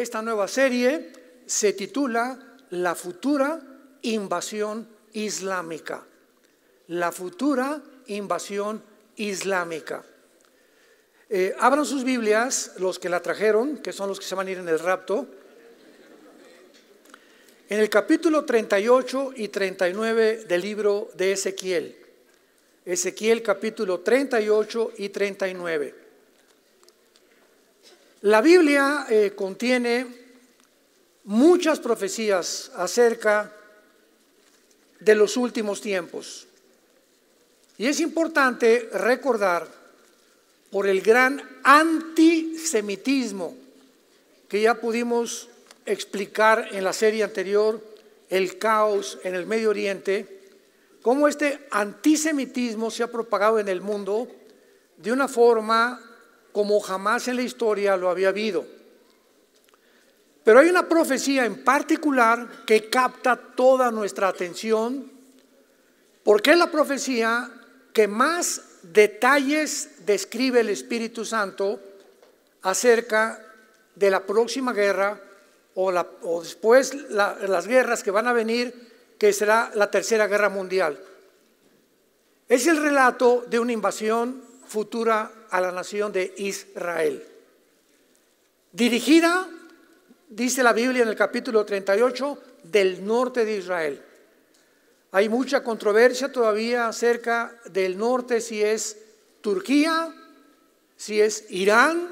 Esta nueva serie se titula La futura invasión islámica. La futura invasión islámica. Eh, abran sus Biblias, los que la trajeron, que son los que se van a ir en el rapto. En el capítulo 38 y 39 del libro de Ezequiel. Ezequiel capítulo 38 y 39. La Biblia eh, contiene muchas profecías acerca de los últimos tiempos. Y es importante recordar por el gran antisemitismo que ya pudimos explicar en la serie anterior, el caos en el Medio Oriente, cómo este antisemitismo se ha propagado en el mundo de una forma como jamás en la historia lo había habido. Pero hay una profecía en particular que capta toda nuestra atención, porque es la profecía que más detalles describe el Espíritu Santo acerca de la próxima guerra o, después las guerras que van a venir, que será la Tercera Guerra Mundial. Es el relato de una invasión futura a la nación de Israel. Dirigida, dice la Biblia en el capítulo 38, del norte de Israel. Hay mucha controversia todavía acerca del norte, si es Turquía, si es Irán,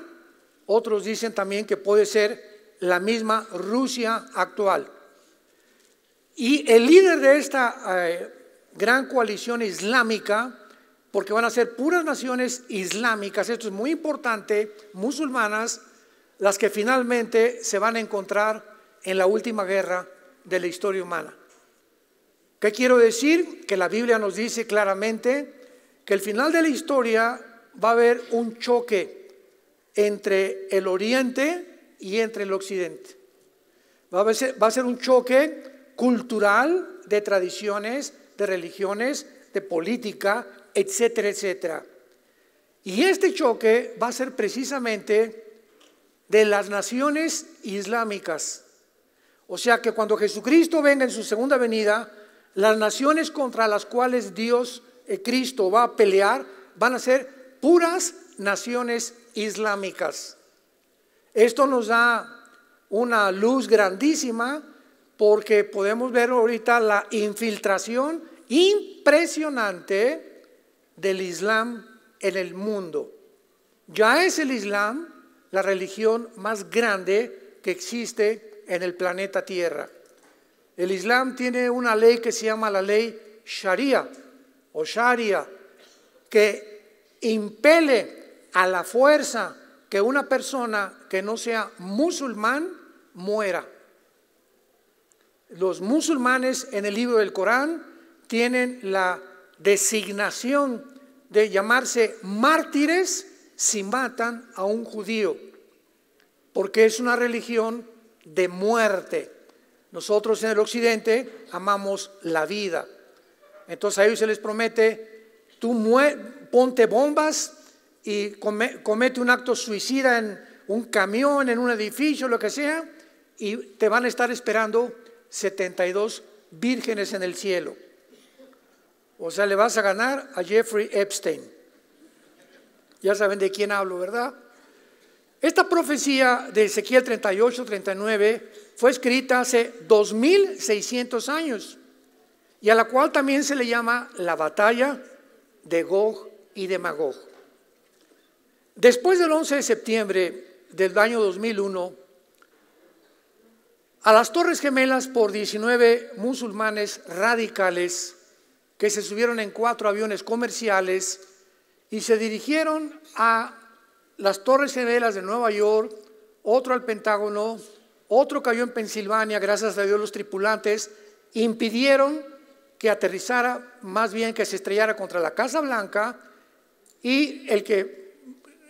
otros dicen también que puede ser la misma Rusia actual. Y el líder de esta eh, gran coalición islámica porque van a ser puras naciones islámicas, esto es muy importante, musulmanas, las que finalmente se van a encontrar en la última guerra de la historia humana. ¿Qué quiero decir? Que la Biblia nos dice claramente que el final de la historia va a haber un choque entre el oriente y entre el occidente. Va a ser, va a ser un choque cultural de tradiciones, de religiones, de política, etcétera, etcétera. Y este choque va a ser precisamente de las naciones islámicas. O sea que cuando Jesucristo venga en su segunda venida, las naciones contra las cuales Dios, eh, Cristo, va a pelear, van a ser puras naciones islámicas. Esto nos da una luz grandísima porque podemos ver ahorita la infiltración impresionante del Islam en el mundo. Ya es el Islam la religión más grande que existe en el planeta Tierra. El Islam tiene una ley que se llama la ley Sharia o Sharia, que impele a la fuerza que una persona que no sea musulmán muera. Los musulmanes en el libro del Corán tienen la designación de llamarse mártires si matan a un judío, porque es una religión de muerte. Nosotros en el occidente amamos la vida. Entonces a ellos se les promete, tú ponte bombas y comete un acto suicida en un camión, en un edificio, lo que sea, y te van a estar esperando 72 vírgenes en el cielo. O sea, le vas a ganar a Jeffrey Epstein. Ya saben de quién hablo, ¿verdad? Esta profecía de Ezequiel 38, 39 fue escrita hace 2600 años y a la cual también se le llama la batalla de Gog y de Magog. Después del 11 de septiembre del año 2001, a las Torres Gemelas por 19 musulmanes radicales que se subieron en cuatro aviones comerciales y se dirigieron a las Torres Gemelas de Nueva York, otro al Pentágono, otro cayó en Pensilvania, gracias a Dios los tripulantes impidieron que aterrizara, más bien que se estrellara contra la Casa Blanca y el que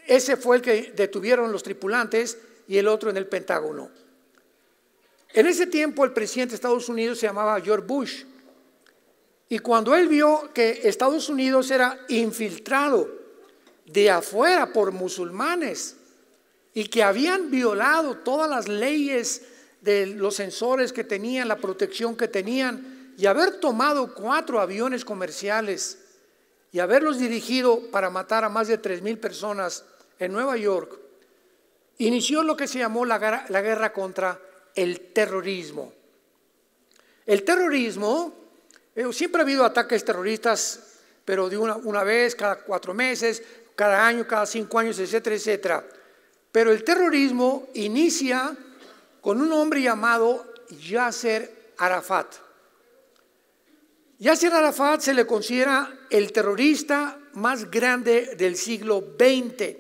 ese fue el que detuvieron los tripulantes y el otro en el Pentágono. En ese tiempo el presidente de Estados Unidos se llamaba George Bush y cuando él vio que Estados Unidos era infiltrado de afuera por musulmanes y que habían violado todas las leyes de los sensores que tenían, la protección que tenían, y haber tomado cuatro aviones comerciales y haberlos dirigido para matar a más de tres mil personas en Nueva York, inició lo que se llamó la guerra contra el terrorismo. El terrorismo eh, siempre ha habido ataques terroristas, pero de una, vez, cada cuatro meses, cada año, cada cinco años, etcétera, etcétera. Pero el terrorismo inicia con un hombre llamado Yasser Arafat. Yasser Arafat se le considera el terrorista más grande del siglo XX.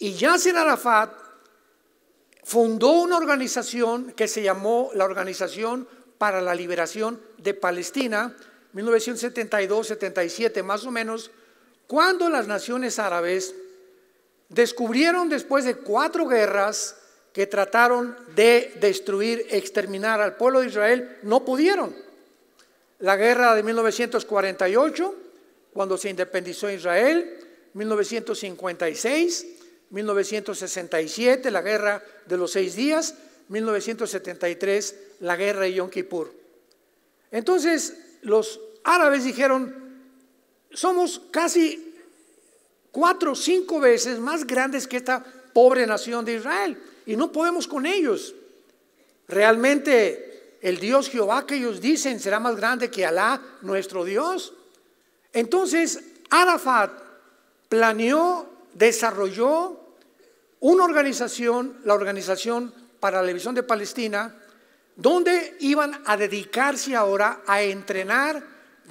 Y Yasser Arafat fundó una organización que se llamó la Organización para la liberación de Palestina, 1972-77 más o menos, cuando las naciones árabes descubrieron después de cuatro guerras que trataron de destruir, exterminar al pueblo de Israel, no pudieron. La guerra de 1948, cuando se independizó Israel, 1956, 1967, la guerra de los seis días, 1973, la guerra de Yom Kippur. Entonces, los árabes dijeron, somos casi cuatro o cinco veces más grandes que esta pobre nación de Israel y no podemos con ellos. Realmente el Dios Jehová que ellos dicen será más grande que Alá, nuestro Dios. Entonces, Arafat planeó, desarrolló una organización, la organización para la televisión de Palestina, donde iban a dedicarse ahora a entrenar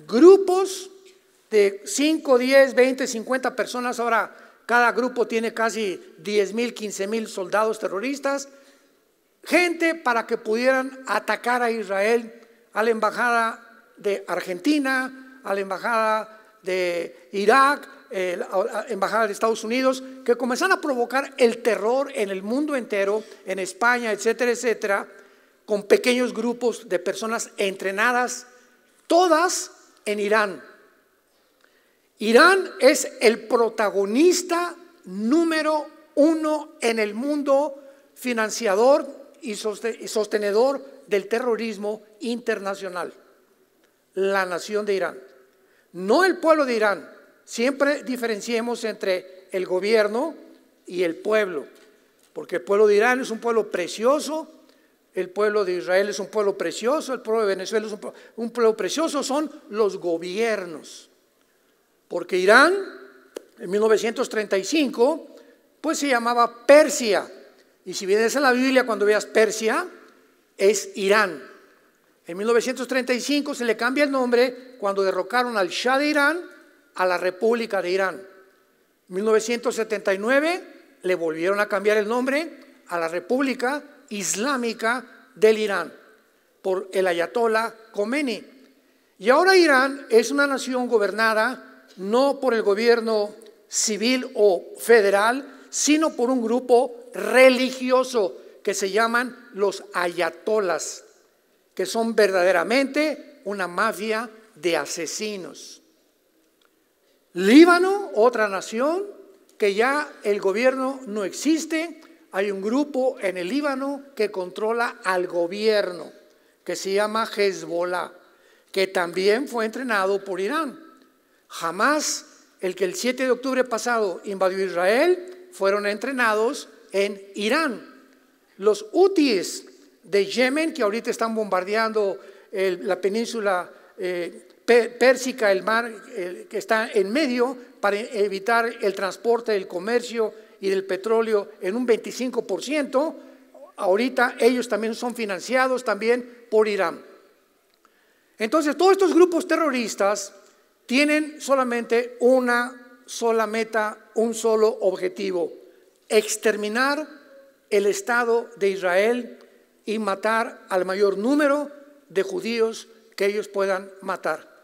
grupos de 5, 10, 20, 50 personas. Ahora cada grupo tiene casi 10 mil, 15 mil soldados terroristas. Gente para que pudieran atacar a Israel, a la embajada de Argentina, a la embajada de Irak, embajada de Estados Unidos, que comenzaron a provocar el terror en el mundo entero, en España, etcétera, etcétera, con pequeños grupos de personas entrenadas, todas en Irán. Irán es el protagonista número uno en el mundo financiador y sostenedor del terrorismo internacional. La nación de Irán. No el pueblo de Irán, Siempre diferenciemos entre el gobierno y el pueblo, porque el pueblo de Irán es un pueblo precioso, el pueblo de Israel es un pueblo precioso, el pueblo de Venezuela es un pueblo, precioso, son los gobiernos. Porque Irán, en 1935, pues se llamaba Persia. Y si vienes a la Biblia, cuando veas Persia, es Irán. En 1935 se le cambia el nombre cuando derrocaron al Shah de Irán a la República de Irán. 1979 le volvieron a cambiar el nombre a la República Islámica del Irán por el Ayatollah Khomeini. Y ahora Irán es una nación gobernada no por el gobierno civil o federal, sino por un grupo religioso que se llaman los ayatolas, que son verdaderamente una mafia de asesinos. Líbano, otra nación, que ya el gobierno no existe, hay un grupo en el Líbano que controla al gobierno, que se llama Hezbollah, que también fue entrenado por Irán. Jamás el que el 7 de octubre pasado invadió Israel, fueron entrenados en Irán. Los hutíes de Yemen, que ahorita están bombardeando la península eh, Pérsica, el mar eh, que está en medio, para evitar el transporte del comercio y del petróleo en un 25%. Ahorita ellos también son financiados también por Irán. Entonces, todos estos grupos terroristas tienen solamente una sola meta, un solo objetivo, exterminar el Estado de Israel y matar al mayor número de judíos que ellos puedan matar.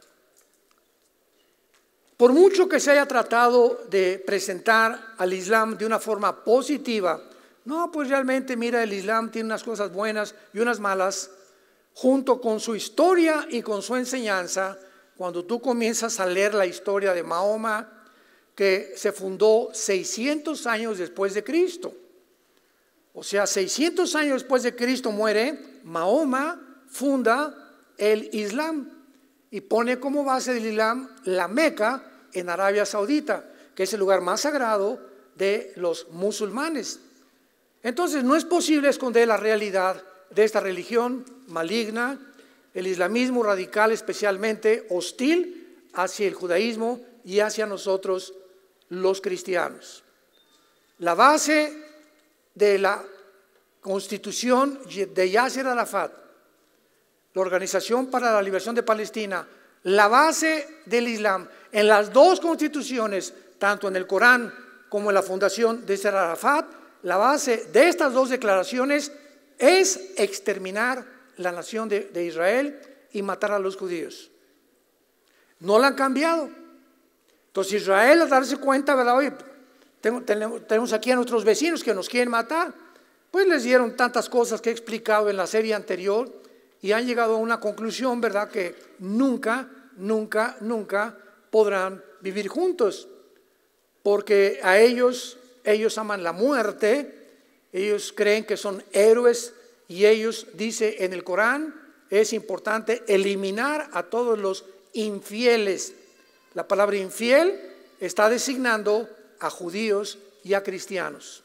Por mucho que se haya tratado de presentar al Islam de una forma positiva, no, pues realmente mira, el Islam tiene unas cosas buenas y unas malas, junto con su historia y con su enseñanza, cuando tú comienzas a leer la historia de Mahoma, que se fundó 600 años después de Cristo. O sea, 600 años después de Cristo muere, Mahoma funda el Islam y pone como base del Islam la Meca, en Arabia Saudita, que es el lugar más sagrado de los musulmanes. Entonces, no es posible esconder la realidad de esta religión maligna, el islamismo radical especialmente hostil hacia el judaísmo y hacia nosotros los cristianos. La base de la constitución de Yasser Arafat, la Organización para la Liberación de Palestina, la base del Islam en las dos constituciones, tanto en el Corán como en la fundación de Israel Arafat, la base de estas dos declaraciones es exterminar la nación de, Israel y matar a los judíos. No la han cambiado. Entonces Israel a darse cuenta, ¿verdad? Oye, tenemos aquí a nuestros vecinos que nos quieren matar. Pues les dieron tantas cosas que he explicado en la serie anterior y han llegado a una conclusión, ¿verdad? Que nunca, nunca, nunca podrán vivir juntos, porque a ellos, ellos aman la muerte, ellos creen que son héroes y ellos, dice en el Corán, es importante eliminar a todos los infieles. La palabra infiel está designando a judíos y a cristianos.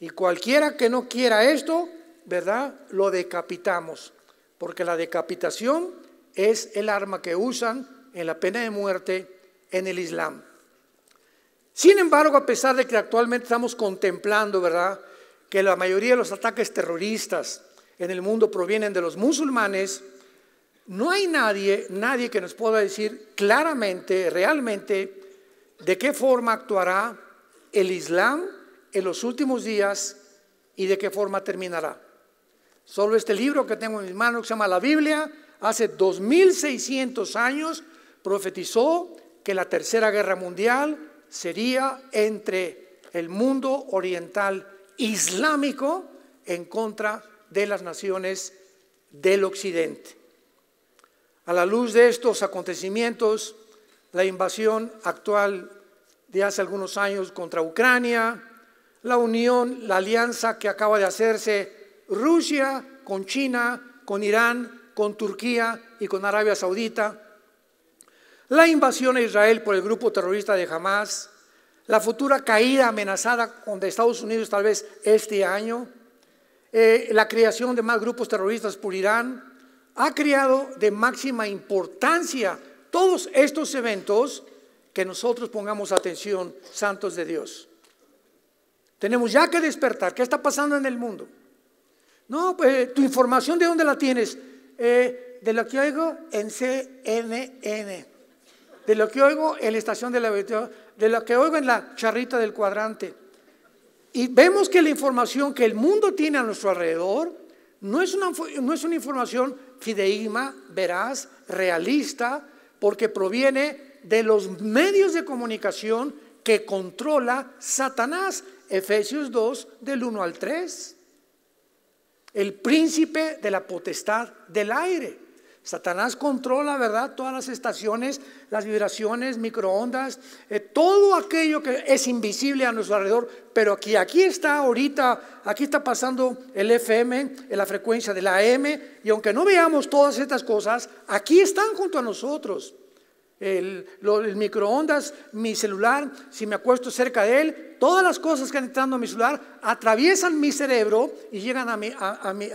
Y cualquiera que no quiera esto, ¿verdad? Lo decapitamos, porque la decapitación es el arma que usan en la pena de muerte en el Islam. Sin embargo, a pesar de que actualmente estamos contemplando, ¿verdad?, que la mayoría de los ataques terroristas en el mundo provienen de los musulmanes, no hay nadie, nadie que nos pueda decir claramente, realmente, de qué forma actuará el Islam en los últimos días y de qué forma terminará. Solo este libro que tengo en mis manos, que se llama La Biblia, hace 2600 años profetizó que la tercera guerra mundial sería entre el mundo oriental islámico en contra de las naciones del occidente. A la luz de estos acontecimientos, la invasión actual de hace algunos años contra Ucrania, la unión, la alianza que acaba de hacerse Rusia con China, con Irán, con Turquía y con Arabia Saudita, la invasión a Israel por el grupo terrorista de Hamas, la futura caída amenazada de Estados Unidos tal vez este año, eh, la creación de más grupos terroristas por Irán, ha creado de máxima importancia todos estos eventos que nosotros pongamos atención, santos de Dios. Tenemos ya que despertar. ¿Qué está pasando en el mundo? No, pues eh, tu información de dónde la tienes? Eh, de lo que oigo en CNN de lo que oigo en la estación de la de lo que oigo en la charrita del cuadrante. Y vemos que la información que el mundo tiene a nuestro alrededor no es una, no es una información fideíma, veraz, realista, porque proviene de los medios de comunicación que controla Satanás. Efesios 2, del 1 al 3. El príncipe de la potestad del aire. Satanás controla, ¿verdad? Todas las estaciones, las vibraciones, microondas, eh, todo aquello que es invisible a nuestro alrededor, pero aquí, aquí está ahorita, aquí está pasando el FM, la frecuencia de la AM, y aunque no veamos todas estas cosas, aquí están junto a nosotros el, microondas, mi celular, si me acuesto cerca de él, todas las cosas que han entrando a mi celular atraviesan mi cerebro y llegan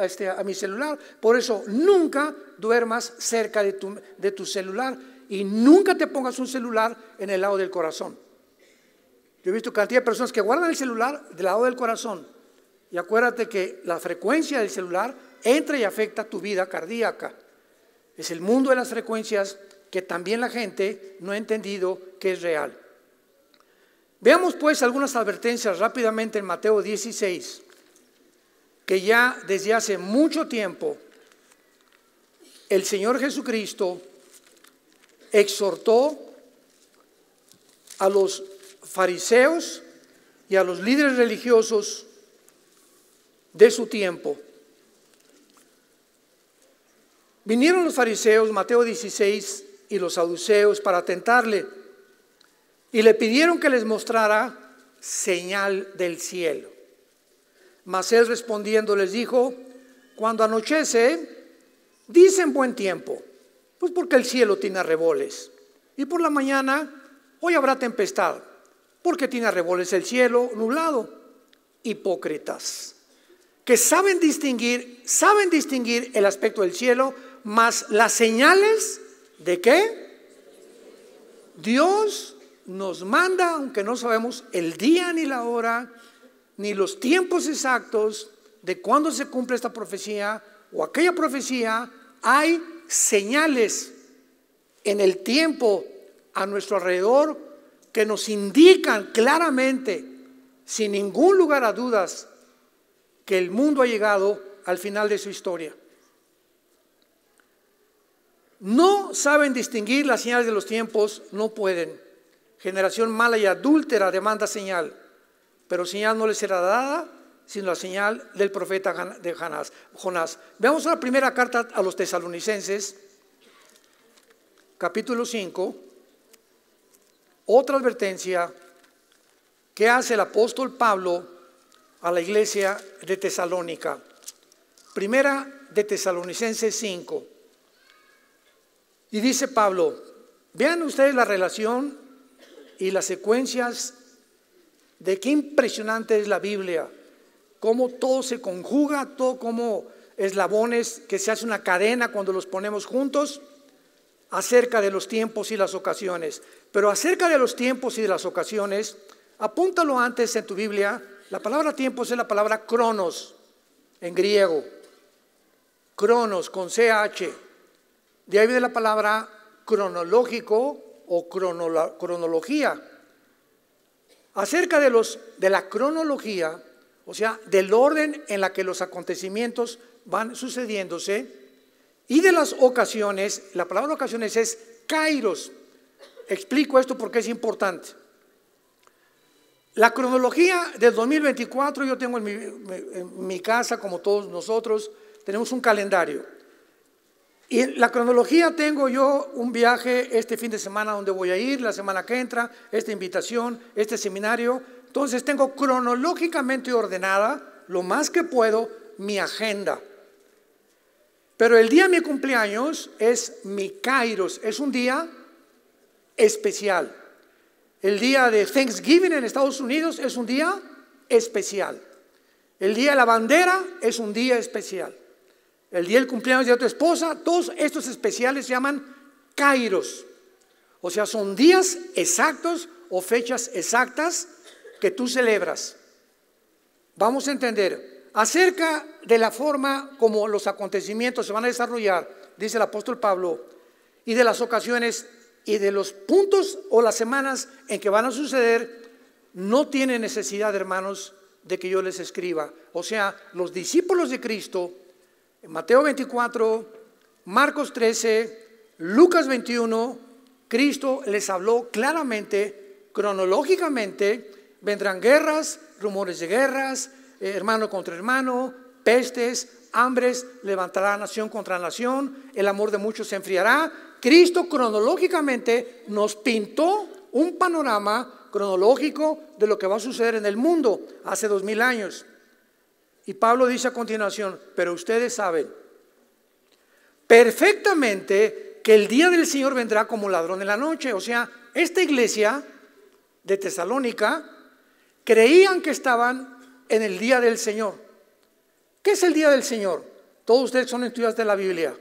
este, a mi, celular. Por eso nunca duermas cerca de tu, de tu celular y nunca te pongas un celular en el lado del corazón. Yo he visto cantidad de personas que guardan el celular del lado del corazón. Y acuérdate que la frecuencia del celular entra y afecta tu vida cardíaca. Es el mundo de las frecuencias que también la gente no ha entendido que es real. Veamos pues algunas advertencias rápidamente en Mateo 16, que ya desde hace mucho tiempo el Señor Jesucristo exhortó a los fariseos y a los líderes religiosos de su tiempo. Vinieron los fariseos, Mateo 16, y los saduceos para tentarle y le pidieron que les mostrara señal del cielo. Mas él respondiendo les dijo, cuando anochece, dicen buen tiempo, pues porque el cielo tiene arreboles. Y por la mañana, hoy habrá tempestad, porque tiene arreboles el cielo nublado. Hipócritas, que saben distinguir, saben distinguir el aspecto del cielo, mas las señales ¿De qué? Dios nos manda, aunque no sabemos el día ni la hora, ni los tiempos exactos de cuándo se cumple esta profecía o aquella profecía, hay señales en el tiempo a nuestro alrededor que nos indican claramente, sin ningún lugar a dudas, que el mundo ha llegado al final de su historia. No saben distinguir las señales de los tiempos, no pueden. Generación mala y adúltera demanda señal, pero señal no les será dada, sino la señal del profeta de Jonás. Veamos la primera carta a los tesalonicenses, capítulo 5, otra advertencia que hace el apóstol Pablo a la iglesia de Tesalónica. Primera de Tesalonicenses 5. Y dice Pablo, vean ustedes la relación y las secuencias de qué impresionante es la Biblia, cómo todo se conjuga, todo como eslabones que se hace una cadena cuando los ponemos juntos acerca de los tiempos y las ocasiones. Pero acerca de los tiempos y de las ocasiones, apúntalo antes en tu Biblia, la palabra tiempos es la palabra cronos en griego, cronos con CH. De ahí viene la palabra cronológico o cronología. Acerca de, los, de la cronología, o sea, del orden en la que los acontecimientos van sucediéndose y de las ocasiones, la palabra ocasiones es kairos. Explico esto porque es importante. La cronología del 2024, yo tengo en mi casa, como todos nosotros, tenemos un calendario. Y en la cronología tengo yo un viaje este fin de semana donde voy a ir, la semana que entra, esta invitación, este seminario. Entonces tengo cronológicamente ordenada, lo más que puedo, mi agenda. Pero el día de mi cumpleaños es mi Kairos, es un día especial. El día de Thanksgiving en Estados Unidos es un día especial. El día de la bandera es un día especial el día del cumpleaños de tu esposa, todos estos especiales se llaman kairos. O sea, son días exactos o fechas exactas que tú celebras. Vamos a entender. Acerca de la forma como los acontecimientos se van a desarrollar, dice el apóstol Pablo, y de las ocasiones y de los puntos o las semanas en que van a suceder, no tiene necesidad, hermanos, de que yo les escriba. O sea, los discípulos de Cristo Mateo 24, Marcos 13, Lucas 21, Cristo les habló claramente, cronológicamente, vendrán guerras, rumores de guerras, eh, hermano contra hermano, pestes, hambres, levantará nación contra nación, el amor de muchos se enfriará. Cristo cronológicamente nos pintó un panorama cronológico de lo que va a suceder en el mundo hace dos mil años. Y Pablo dice a continuación, pero ustedes saben perfectamente que el día del Señor vendrá como ladrón en la noche. O sea, esta iglesia de Tesalónica creían que estaban en el día del Señor. ¿Qué es el día del Señor? Todos ustedes son estudiantes de la Biblia.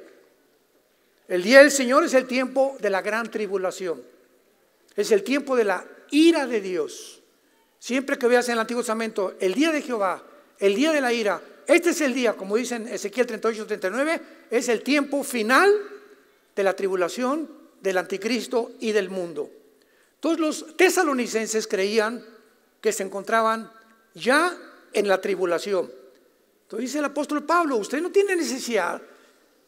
El día del Señor es el tiempo de la gran tribulación. Es el tiempo de la ira de Dios. Siempre que veas en el Antiguo Testamento el día de Jehová, el día de la ira. Este es el día, como dicen Ezequiel 38, 39, es el tiempo final de la tribulación, del anticristo y del mundo. Todos los tesalonicenses creían que se encontraban ya en la tribulación. Entonces dice el apóstol Pablo, usted no tiene necesidad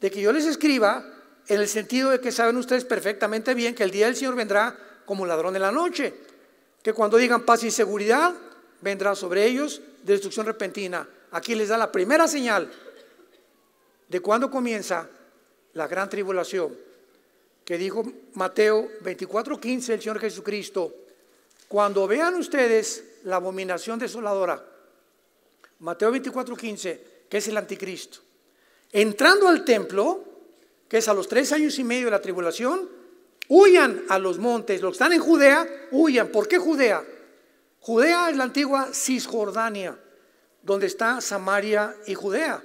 de que yo les escriba en el sentido de que saben ustedes perfectamente bien que el día del Señor vendrá como ladrón en la noche, que cuando digan paz y seguridad, vendrá sobre ellos de destrucción repentina, aquí les da la primera señal de cuando comienza la gran tribulación, que dijo Mateo 24:15 el Señor Jesucristo, cuando vean ustedes la abominación desoladora, Mateo 24:15, que es el anticristo, entrando al templo, que es a los tres años y medio de la tribulación, huyan a los montes, los que están en Judea, huyan. ¿Por qué Judea? Judea es la antigua Cisjordania, donde está Samaria y Judea,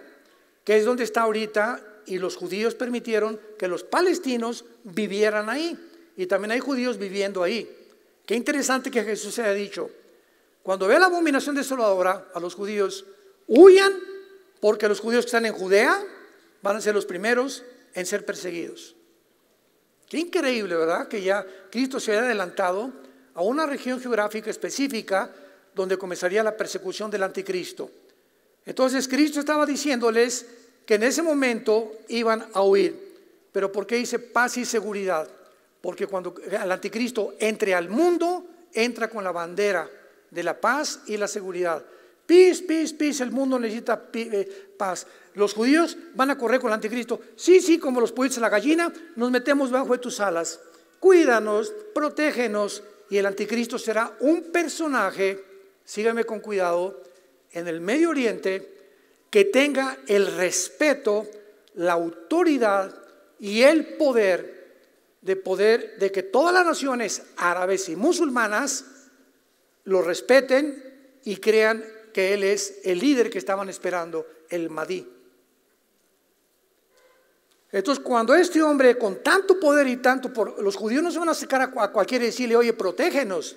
que es donde está ahorita y los judíos permitieron que los palestinos vivieran ahí. Y también hay judíos viviendo ahí. Qué interesante que Jesús haya dicho, cuando ve la abominación desoladora a los judíos, huyan porque los judíos que están en Judea van a ser los primeros en ser perseguidos. Qué increíble, ¿verdad? Que ya Cristo se haya adelantado a una región geográfica específica donde comenzaría la persecución del anticristo. Entonces Cristo estaba diciéndoles que en ese momento iban a huir. Pero ¿por qué dice paz y seguridad? Porque cuando el anticristo entre al mundo, entra con la bandera de la paz y la seguridad. Pis, pis, pis, el mundo necesita eh, paz. Los judíos van a correr con el anticristo. Sí, sí, como los pollitos en la gallina, nos metemos bajo de tus alas. Cuídanos, protégenos, y el anticristo será un personaje, síganme con cuidado, en el Medio Oriente que tenga el respeto, la autoridad y el poder de poder de que todas las naciones árabes y musulmanas lo respeten y crean que él es el líder que estaban esperando, el Mahdi. Entonces, cuando este hombre con tanto poder y tanto, por, los judíos no se van a sacar a, cualquiera y decirle, oye, protégenos.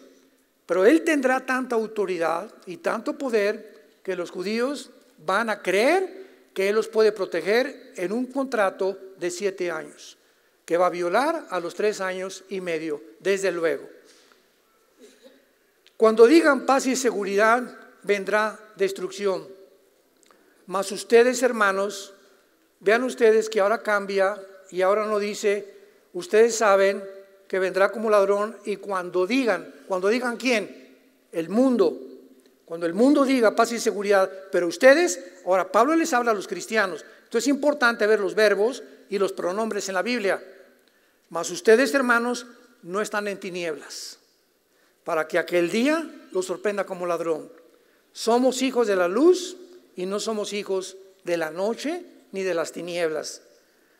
Pero él tendrá tanta autoridad y tanto poder que los judíos van a creer que él los puede proteger en un contrato de siete años, que va a violar a los tres años y medio, desde luego. Cuando digan paz y seguridad, vendrá destrucción. Mas ustedes, hermanos, Vean ustedes que ahora cambia y ahora no dice, ustedes saben que vendrá como ladrón y cuando digan, cuando digan quién, el mundo, cuando el mundo diga paz y seguridad, pero ustedes, ahora Pablo les habla a los cristianos, entonces es importante ver los verbos y los pronombres en la Biblia, mas ustedes hermanos no están en tinieblas, para que aquel día los sorprenda como ladrón. Somos hijos de la luz y no somos hijos de la noche ni de las tinieblas.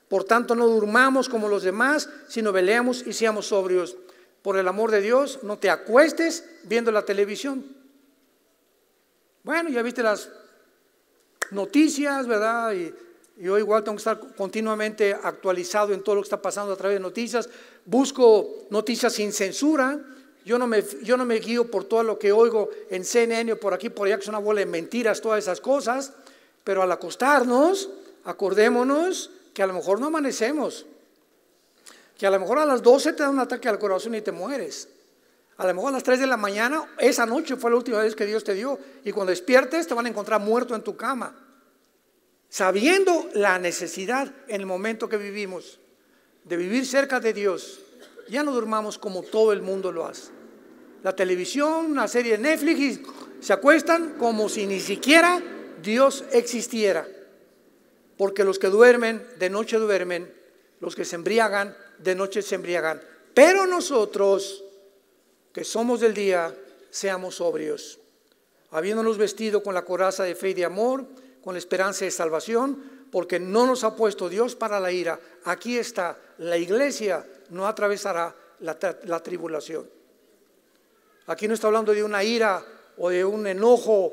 Por tanto, no durmamos como los demás, sino veleamos y seamos sobrios. Por el amor de Dios, no te acuestes viendo la televisión. Bueno, ya viste las noticias, ¿verdad? Y yo igual tengo que estar continuamente actualizado en todo lo que está pasando a través de noticias. Busco noticias sin censura. Yo no, me, yo no me guío por todo lo que oigo en CNN o por aquí, por allá, que es una mentiras, todas esas cosas. Pero al acostarnos, acordémonos que a lo mejor no amanecemos, que a lo mejor a las 12 te da un ataque al corazón y te mueres. A lo mejor a las 3 de la mañana, esa noche fue la última vez que Dios te dio, y cuando despiertes te van a encontrar muerto en tu cama, sabiendo la necesidad en el momento que vivimos de vivir cerca de Dios. Ya no durmamos como todo el mundo lo hace. La televisión, una serie de Netflix, se acuestan como si ni siquiera Dios existiera porque los que duermen, de noche duermen, los que se embriagan, de noche se embriagan. Pero nosotros, que somos del día, seamos sobrios, habiéndonos vestido con la coraza de fe y de amor, con la esperanza de salvación, porque no nos ha puesto Dios para la ira. Aquí está, la iglesia no atravesará la, tribulación. Aquí no está hablando de una ira o de un enojo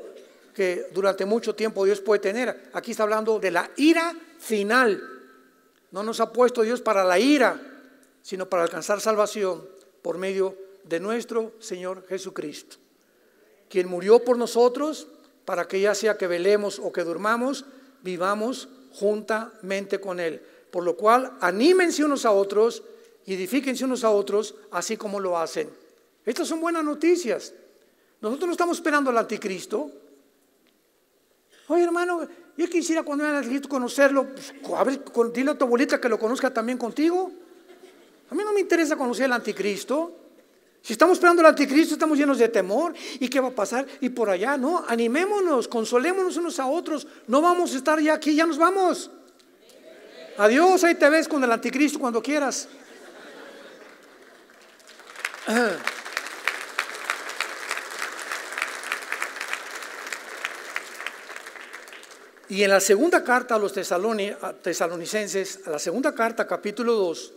que durante mucho tiempo Dios puede tener. Aquí está hablando de la ira final. No nos ha puesto Dios para la ira, sino para alcanzar salvación por medio de nuestro Señor Jesucristo, quien murió por nosotros para que ya sea que velemos o que durmamos, vivamos juntamente con Él. Por lo cual, anímense unos a otros, y edifíquense unos a otros, así como lo hacen. Estas son buenas noticias. Nosotros no estamos esperando al anticristo, Oye, hermano, yo quisiera cuando era a conocerlo, pues, dile a tu abuelita que lo conozca también contigo. A mí no me interesa conocer al anticristo. Si estamos esperando al anticristo, estamos llenos de temor. ¿Y qué va a pasar? Y por allá, no, animémonos, consolémonos unos a otros. No vamos a estar ya aquí, ya nos vamos. Adiós, ahí te ves con el anticristo cuando quieras. Y en la segunda carta a los tesalonicenses, a la segunda carta, capítulo 2,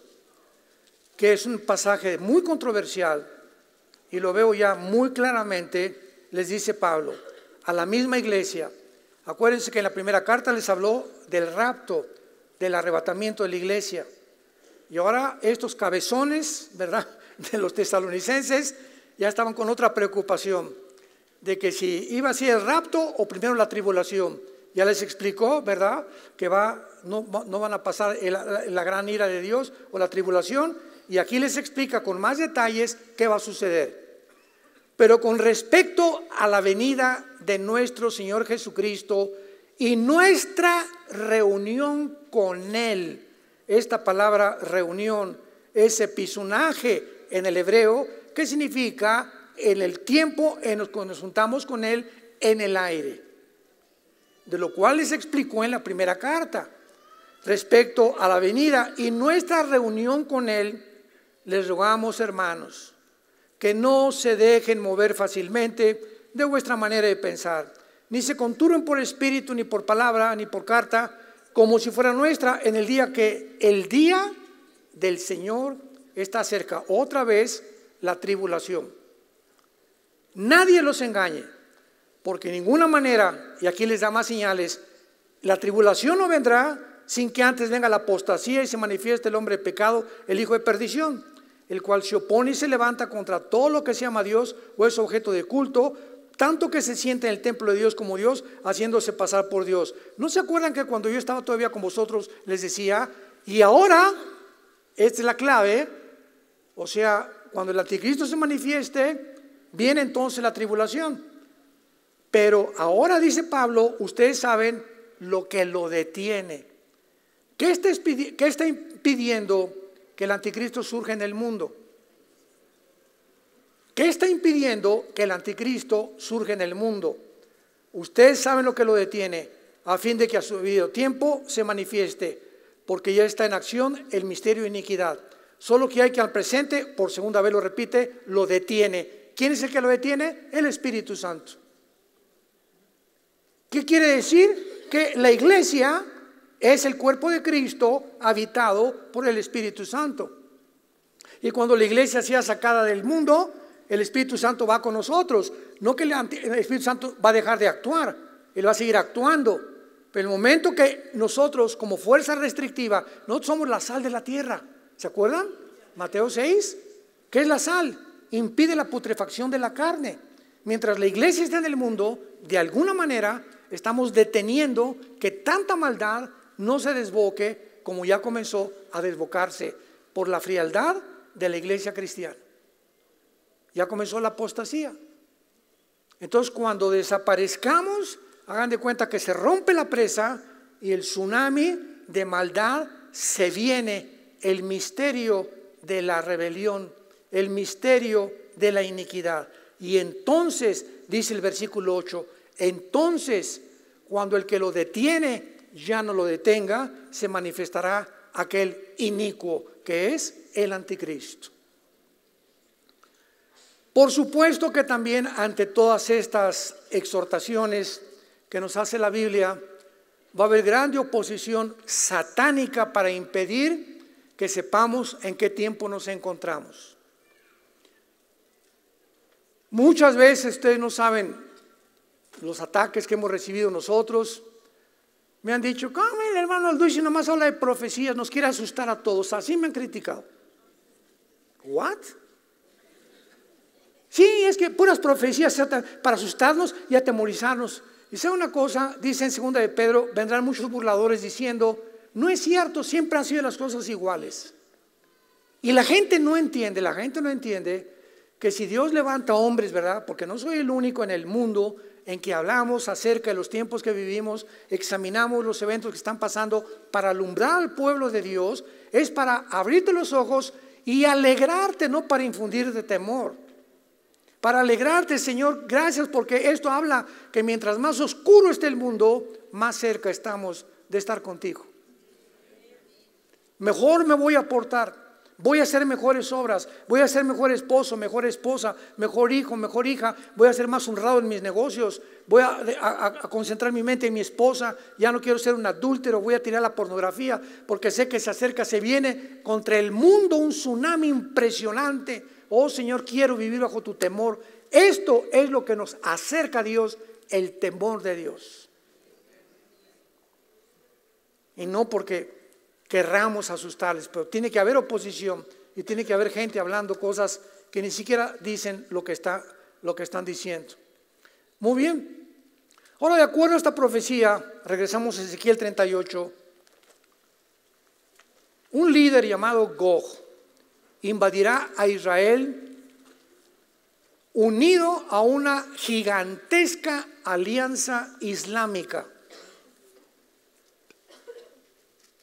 que es un pasaje muy controversial, y lo veo ya muy claramente, les dice Pablo, a la misma iglesia, acuérdense que en la primera carta les habló del rapto, del arrebatamiento de la iglesia, y ahora estos cabezones, ¿verdad?, de los tesalonicenses, ya estaban con otra preocupación, de que si iba a ser el rapto o primero la tribulación. Ya les explicó, ¿verdad? Que va, no, van a pasar la, gran ira de Dios o la tribulación. Y aquí les explica con más detalles qué va a suceder. Pero con respecto a la venida de nuestro Señor Jesucristo y nuestra reunión con Él, esta palabra reunión es episonaje en el hebreo, que significa en el tiempo en que nos juntamos con Él en el aire de lo cual les explicó en la primera carta respecto a la venida y nuestra reunión con Él, les rogamos, hermanos, que no se dejen mover fácilmente de vuestra manera de pensar, ni se conturen por espíritu, ni por palabra, ni por carta, como si fuera nuestra, en el día que el día del Señor está cerca. Otra vez la tribulación. Nadie los engañe porque de ninguna manera, y aquí les da más señales, la tribulación no vendrá sin que antes venga la apostasía y se manifieste el hombre de pecado, el hijo de perdición, el cual se opone y se levanta contra todo lo que se llama Dios o es objeto de culto, tanto que se sienta en el templo de Dios como Dios, haciéndose pasar por Dios. ¿No se acuerdan que cuando yo estaba todavía con vosotros les decía, y ahora, esta es la clave, o sea, cuando el anticristo se manifieste, viene entonces la tribulación. Pero ahora dice Pablo, ustedes saben lo que lo detiene. ¿Qué está, impidiendo que el anticristo surja en el mundo? ¿Qué está impidiendo que el anticristo surja en el mundo? Ustedes saben lo que lo detiene, a fin de que a su debido tiempo se manifieste, porque ya está en acción el misterio de iniquidad. Solo que hay que al presente, por segunda vez lo repite, lo detiene. ¿Quién es el que lo detiene? El Espíritu Santo. ¿Qué quiere decir? Que la iglesia es el cuerpo de Cristo habitado por el Espíritu Santo. Y cuando la iglesia sea sacada del mundo, el Espíritu Santo va con nosotros. No que el Espíritu Santo va a dejar de actuar, Él va a seguir actuando. Pero el momento que nosotros, como fuerza restrictiva, no somos la sal de la tierra. ¿Se acuerdan? Mateo 6. ¿Qué es la sal? Impide la putrefacción de la carne. Mientras la iglesia está en el mundo, de alguna manera estamos deteniendo que tanta maldad no se desboque como ya comenzó a desbocarse por la frialdad de la iglesia cristiana. Ya comenzó la apostasía. Entonces cuando desaparezcamos, hagan de cuenta que se rompe la presa y el tsunami de maldad se viene, el misterio de la rebelión, el misterio de la iniquidad. Y entonces, dice el versículo 8, entonces, cuando el que lo detiene ya no lo detenga, se manifestará aquel inicuo que es el anticristo. Por supuesto que también ante todas estas exhortaciones que nos hace la Biblia, va a haber grande oposición satánica para impedir que sepamos en qué tiempo nos encontramos. Muchas veces ustedes no saben los ataques que hemos recibido nosotros. Me han dicho, ¿cómo el hermano si nomás habla de profecías? Nos quiere asustar a todos. Así me han criticado. ¿What? Sí, es que puras profecías para asustarnos y atemorizarnos. Y sea una cosa, dice en segunda de Pedro, vendrán muchos burladores diciendo, no es cierto, siempre han sido las cosas iguales. Y la gente no entiende, la gente no entiende que si Dios levanta hombres, ¿verdad? Porque no soy el único en el mundo en que hablamos acerca de los tiempos que vivimos, examinamos los eventos que están pasando para alumbrar al pueblo de Dios, es para abrirte los ojos y alegrarte, no para de temor. Para alegrarte, Señor, gracias porque esto habla que mientras más oscuro esté el mundo, más cerca estamos de estar contigo. Mejor me voy a portar, voy a hacer mejores obras, voy a ser mejor esposo, mejor esposa, mejor hijo, mejor hija, voy a ser más honrado en mis negocios, voy a, concentrar mi mente en mi esposa, ya no quiero ser un adúltero, voy a tirar la pornografía, porque sé que se acerca, se viene contra el mundo un tsunami impresionante. Oh Señor, quiero vivir bajo tu temor. Esto es lo que nos acerca a Dios, el temor de Dios. Y no porque querramos asustarles, pero tiene que haber oposición y tiene que haber gente hablando cosas que ni siquiera dicen lo que, está, lo que están diciendo. Muy bien. Ahora, de acuerdo a esta profecía, regresamos a Ezequiel 38, un líder llamado Gog invadirá a Israel unido a una gigantesca alianza islámica.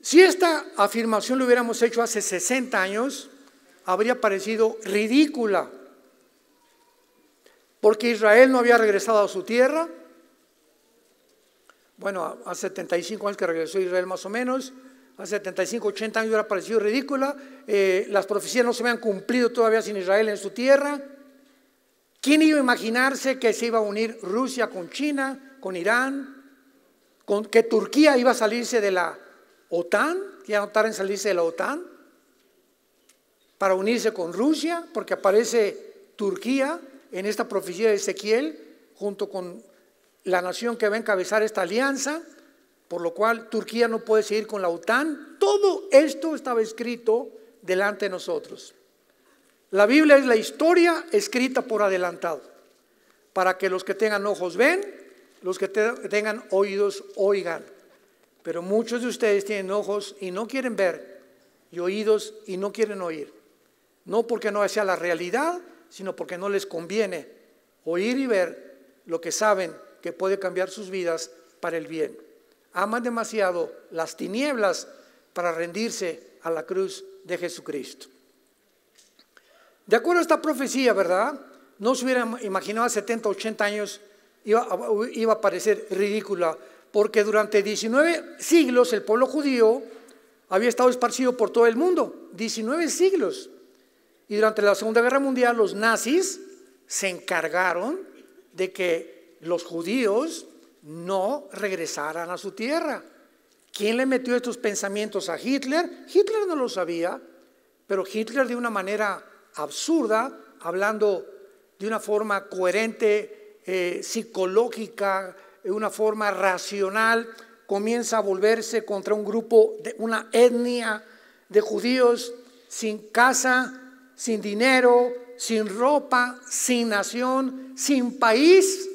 Si esta afirmación lo hubiéramos hecho hace 60 años, habría parecido ridícula, porque Israel no había regresado a su tierra. Bueno, hace 75 años que regresó Israel más o menos, hace 75, 80 años hubiera parecido ridícula, eh, las profecías no se habían cumplido todavía sin Israel en su tierra. ¿Quién iba a imaginarse que se iba a unir Rusia con China, con Irán, con, que Turquía iba a salirse de la OTAN, ya notaron en salirse de la OTAN, para unirse con Rusia, porque aparece Turquía en esta profecía de Ezequiel, junto con la nación que va a encabezar esta alianza, por lo cual Turquía no puede seguir con la OTAN. Todo esto estaba escrito delante de nosotros. La Biblia es la historia escrita por adelantado, para que los que tengan ojos ven, los que tengan oídos oigan. Pero muchos de ustedes tienen ojos y no quieren ver, y oídos y no quieren oír. No porque no sea la realidad, sino porque no les conviene oír y ver lo que saben que puede cambiar sus vidas para el bien. Aman demasiado las tinieblas para rendirse a la cruz de Jesucristo. De acuerdo a esta profecía, ¿verdad? No se hubiera imaginado a 70, 80 años, iba, iba a parecer ridícula porque durante 19 siglos el pueblo judío había estado esparcido por todo el mundo, 19 siglos. Y durante la Segunda Guerra Mundial los nazis se encargaron de que los judíos no regresaran a su tierra. ¿Quién le metió estos pensamientos a Hitler? Hitler no lo sabía, pero Hitler de una manera absurda, hablando de una forma coherente, eh, psicológica, de una forma racional, comienza a volverse contra un grupo, de una etnia de judíos sin casa, sin dinero, sin ropa, sin nación, sin país,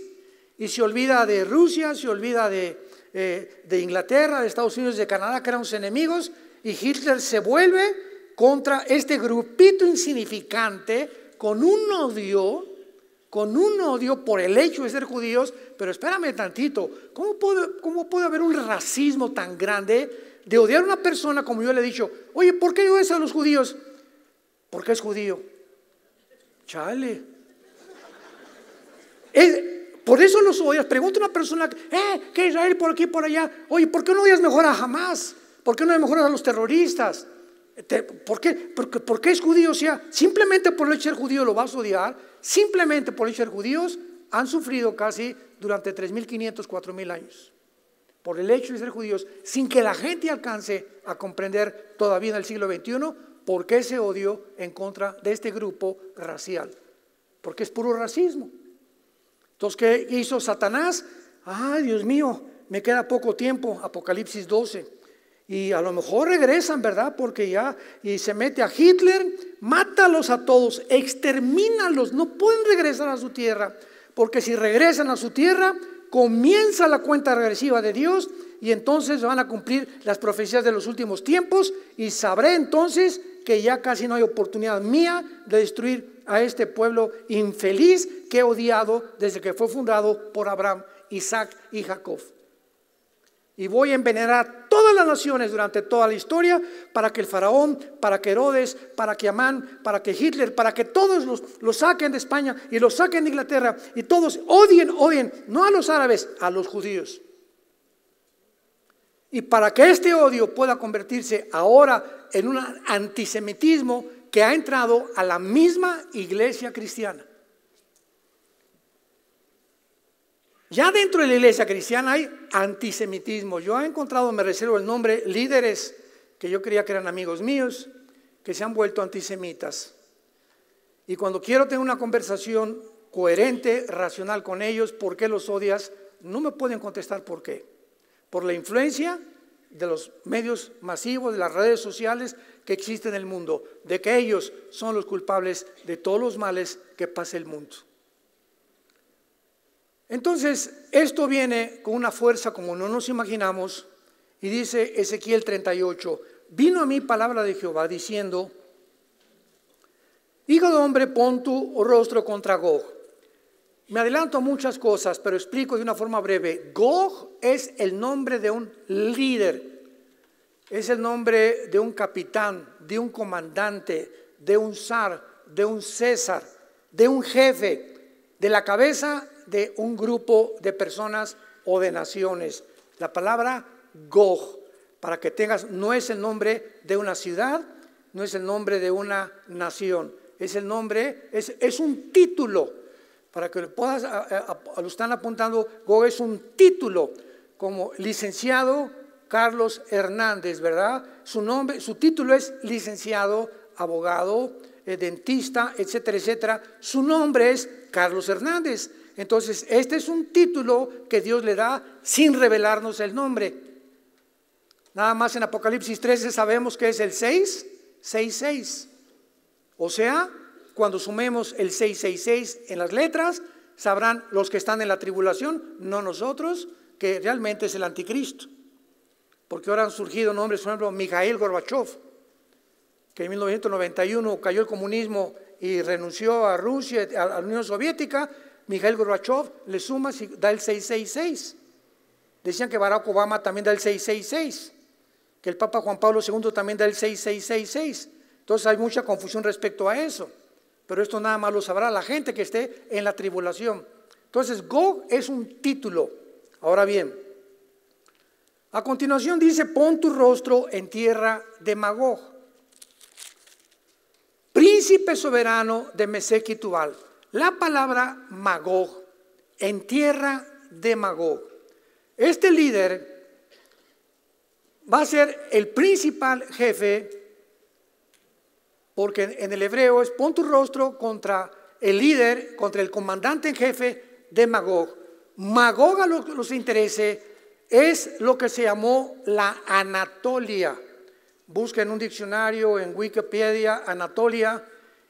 y se olvida de Rusia, se olvida de, eh, de Inglaterra, de Estados Unidos, de Canadá, que eran sus enemigos, y Hitler se vuelve contra este grupito insignificante con un odio con un odio por el hecho de ser judíos, pero espérame tantito, ¿cómo puede, haber un racismo tan grande de odiar a una persona como yo le he dicho, oye, ¿por qué odias a los judíos? Porque es judío. Chale. por eso los odias. Pregunta a una persona, eh, ¿qué Israel por aquí, por allá? Oye, ¿por qué no odias mejor a jamás? ¿Por qué no odias mejor a los terroristas? ¿Por qué? Porque, es judío? sea, simplemente por el hecho de ser judío lo vas a odiar simplemente por el ser judíos, han sufrido casi durante 3.500, 4.000 años. Por el hecho de ser judíos, sin que la gente alcance a comprender todavía en el siglo XXI por qué ese odio en contra de este grupo racial. Porque es puro racismo. Entonces, ¿qué hizo Satanás? Ay Dios mío, me queda poco tiempo. Apocalipsis 12. Y a lo mejor regresan, ¿verdad? Porque ya y se mete a Hitler, mátalos a todos, extermínalos, no pueden regresar a su tierra, porque si regresan a su tierra, comienza la cuenta regresiva de Dios y entonces van a cumplir las profecías de los últimos tiempos y sabré entonces que ya casi no hay oportunidad mía de destruir a este pueblo infeliz que he odiado desde que fue fundado por Abraham, Isaac y Jacob. Y voy a envenenar todas las naciones durante toda la historia para que el faraón, para que Herodes, para que Amán, para que Hitler, para que todos los, saquen de España y los saquen de Inglaterra y todos odien, odien, no a los árabes, a los judíos. Y para que este odio pueda convertirse ahora en un antisemitismo que ha entrado a la misma iglesia cristiana. Ya dentro de la iglesia cristiana hay antisemitismo. Yo he encontrado, me reservo el nombre, líderes que yo creía que eran amigos míos, que se han vuelto antisemitas. Y cuando quiero tener una conversación coherente, racional con ellos, ¿por qué los odias? No me pueden contestar por qué. Por la influencia de los medios masivos, de las redes sociales que existen en el mundo, de que ellos son los culpables de todos los males que pasa el mundo. Entonces, esto viene con una fuerza como no nos imaginamos y dice Ezequiel 38, vino a mí palabra de Jehová diciendo, hijo de hombre, pon tu rostro contra Gog. Me adelanto muchas cosas, pero explico de una forma breve. Gog es el nombre de un líder, es el nombre de un capitán, de un comandante, de un zar, de un César, de un jefe, de la cabeza de un grupo de personas o de naciones. La palabra Gog, para que tengas, no es el nombre de una ciudad, no es el nombre de una nación, es el nombre, es, un título. Para que lo puedas, lo están apuntando, Gog es un título, como licenciado Carlos Hernández, ¿verdad? Su nombre, su título es licenciado, abogado, eh, dentista, etcétera, etcétera. Su nombre es Carlos Hernández. Entonces, este es un título que Dios le da sin revelarnos el nombre. Nada más en Apocalipsis 13 sabemos que es el 666. O sea, cuando sumemos el 666 en las letras, sabrán los que están en la tribulación, no nosotros, que realmente es el anticristo. Porque ahora han surgido nombres, por ejemplo, Mikhail Gorbachev, que en 1991 cayó el comunismo y renunció a Rusia, a la Unión Soviética, Miguel Gorbachev le suma y da el 666. Decían que Barack Obama también da el 666, que el Papa Juan Pablo II también da el 6666. Entonces hay mucha confusión respecto a eso, pero esto nada más lo sabrá la gente que esté en la tribulación. Entonces, Gog es un título. Ahora bien, a continuación dice, pon tu rostro en tierra de Magog, príncipe soberano de Mesec la palabra Magog, en tierra de Magog. Este líder va a ser el principal jefe, porque en el hebreo es pon tu rostro contra el líder, contra el comandante en jefe de Magog. Magog a lo que los interese es lo que se llamó la Anatolia. Busca en un diccionario, en Wikipedia, Anatolia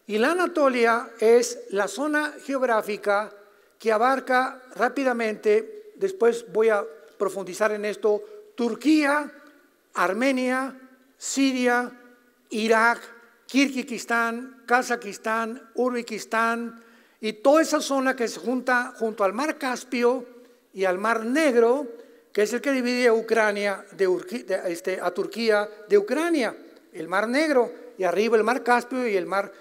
y la Anatolia es la zona geográfica que abarca rápidamente, después voy a profundizar en esto, Turquía, Armenia, Siria, Irak, Kirguistán, Kazajistán, Uzbekistán y toda esa zona que se junta junto al mar Caspio y al mar Negro, que es el que divide a Ucrania este, a Turquía de Ucrania, el mar Negro y arriba el mar Caspio y el mar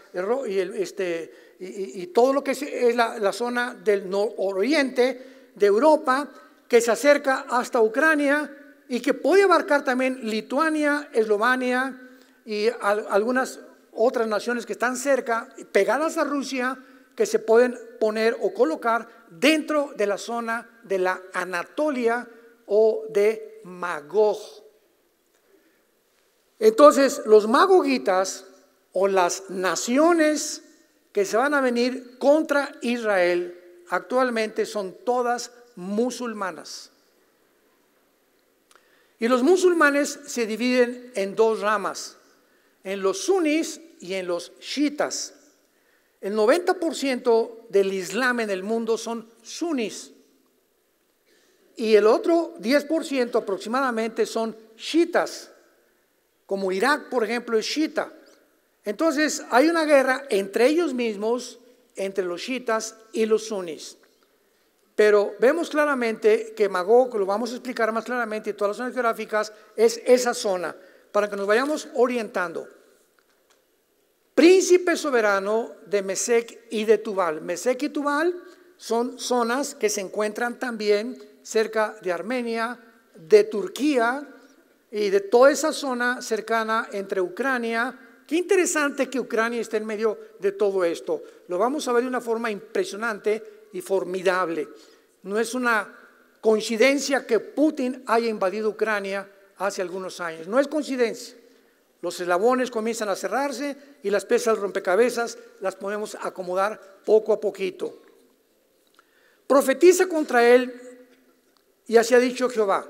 y, este, y, todo lo que es, la, zona del nororiente de Europa que se acerca hasta Ucrania y que puede abarcar también Lituania, Eslovenia y algunas otras naciones que están cerca, pegadas a Rusia, que se pueden poner o colocar dentro de la zona de la Anatolia o de Magog. Entonces, los magogitas o las naciones que se van a venir contra Israel actualmente son todas musulmanas. Y los musulmanes se dividen en dos ramas, en los sunnis y en los shitas. El 90% del Islam en el mundo son sunnis y el otro 10% aproximadamente son shitas como Irak, por ejemplo, es shita. Entonces, hay una guerra entre ellos mismos, entre los shitas y los sunnis. Pero vemos claramente que Magog, lo vamos a explicar más claramente en todas las zonas geográficas, es esa zona, para que nos vayamos orientando. Príncipe soberano de Mesec y de Tubal. Mesec y Tubal son zonas que se encuentran también cerca de Armenia, de Turquía, y de toda esa zona cercana entre Ucrania. Qué interesante que Ucrania esté en medio de todo esto. Lo vamos a ver de una forma impresionante y formidable. No es una coincidencia que Putin haya invadido Ucrania hace algunos años. No es coincidencia. Los eslabones comienzan a cerrarse y las piezas rompecabezas las podemos acomodar poco a poquito. Profetiza contra él y así ha dicho Jehová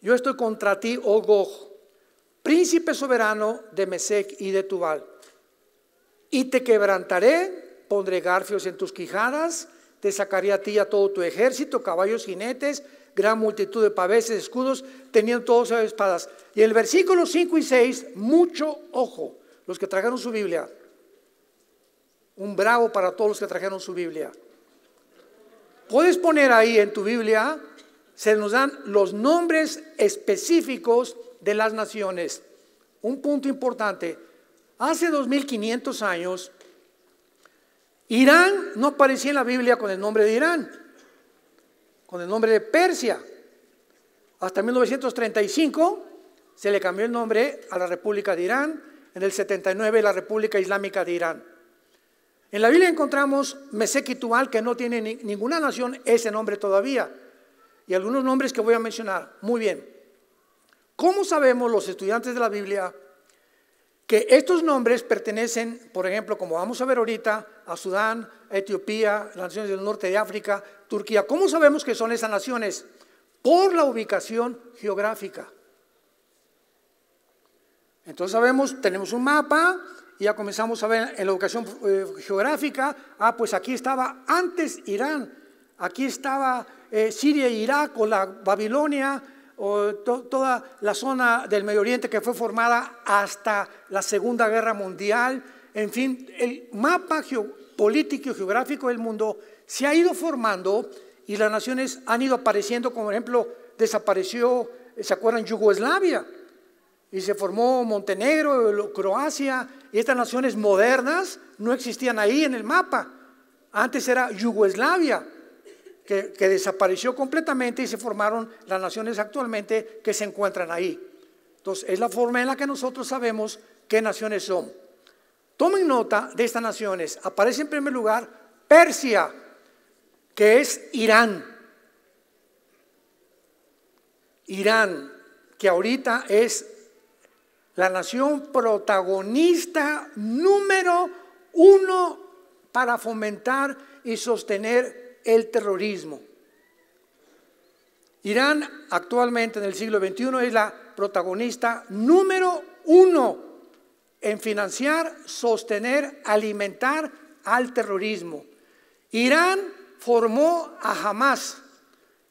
yo estoy contra ti, oh goj príncipe soberano de Mesec y de Tubal. Y te quebrantaré, pondré garfios en tus quijadas, te sacaré a ti y a todo tu ejército, caballos, jinetes, gran multitud de paveses, escudos, teniendo todos espadas. Y el versículo 5 y 6, mucho ojo, los que trajeron su Biblia. Un bravo para todos los que trajeron su Biblia. Puedes poner ahí en tu Biblia se nos dan los nombres específicos de las naciones. Un punto importante, hace 2500 años, Irán no aparecía en la Biblia con el nombre de Irán, con el nombre de Persia. Hasta 1935 se le cambió el nombre a la República de Irán, en el 79 la República Islámica de Irán. En la Biblia encontramos Mesequitual, que no tiene ninguna nación ese nombre todavía y algunos nombres que voy a mencionar. Muy bien. ¿Cómo sabemos los estudiantes de la Biblia que estos nombres pertenecen, por ejemplo, como vamos a ver ahorita, a Sudán, a Etiopía, las naciones del norte de África, Turquía? ¿Cómo sabemos que son esas naciones? Por la ubicación geográfica. Entonces sabemos, tenemos un mapa, y ya comenzamos a ver en la ubicación eh, geográfica, ah, pues aquí estaba antes Irán, Aquí estaba eh, Siria e Irak o la Babilonia o toda la zona del Medio Oriente que fue formada hasta la Segunda Guerra Mundial. En fin, el mapa político y geográfico del mundo se ha ido formando y las naciones han ido apareciendo, como por ejemplo, desapareció, ¿se acuerdan? Yugoslavia, y se formó Montenegro, Croacia, y estas naciones modernas no existían ahí en el mapa. Antes era Yugoslavia, que, desapareció completamente y se formaron las naciones actualmente que se encuentran ahí. Entonces, es la forma en la que nosotros sabemos qué naciones son. Tomen nota de estas naciones. Aparece en primer lugar Persia, que es Irán. Irán, que ahorita es la nación protagonista número uno para fomentar y sostener el terrorismo. Irán actualmente en el siglo XXI es la protagonista número uno en financiar, sostener, alimentar al terrorismo. Irán formó a Hamas,